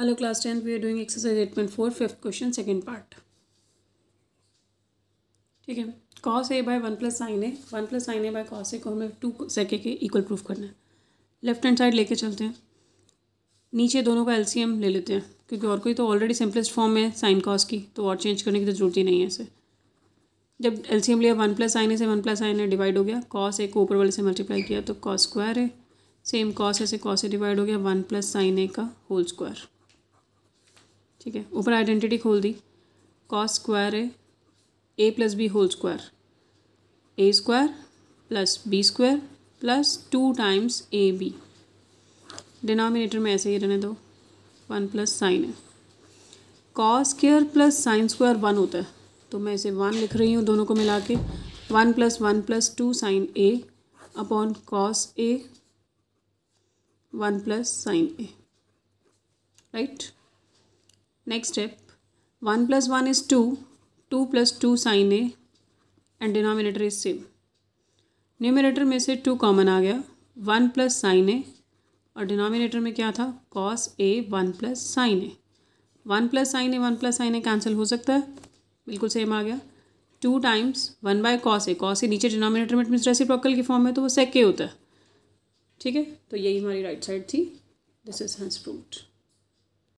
hello class ten we are doing exercise eight point four fifth question second part ठीक है cos A by one plus sine A one plus sine A by cos A को हमें to सेके के equal proof करना है left hand side लेके चलते हैं नीचे दोनों का एलसीएम ले लेते हैं क्योंकि और कोई तो ऑलरेडी सिंपलेस्ट फॉर्म है साइन कॉस की तो और चेंज करने की तो ज़रूरत ही नहीं है इसे जब एलसीएम लिया वन प्लस साइन ए से one plus sine A divide हो गया कॉस ए को ऊपर वाले से मल्टीप्लाई किया तो कॉस स्क्वायर है सेम कॉस ए से कॉस ए डिवाइड हो गया वन प्लस साइन ए का होल स्क्वायर ठीक है ऊपर आइडेंटिटी खोल दी कॉस स्क्वायर है A plus B whole square A square plus B square plus two times A B denominator में ऐसे ही रहने दो वन प्लस साइन है cos square plus sine square one होता है तो मैं इसे वन लिख रही हूँ दोनों को मिला के one plus one plus two sine A upon cos A one plus sine A right next step one plus one is two two plus two sine A and denominator is same numerator में से two common आ गया one plus sine ए और denominator में क्या था cos A one plus sine A one plus sine A one plus sine A cancel हो सकता है बिल्कुल सेम आ गया two times one by cos A cos A नीचे डिनोमिनेटर में मीन्स रेसिप्रोकल की फॉर्म में तो वो सेक के होता है ठीक है तो यही हमारी राइट साइड थी दिस इज हंस फ्रूट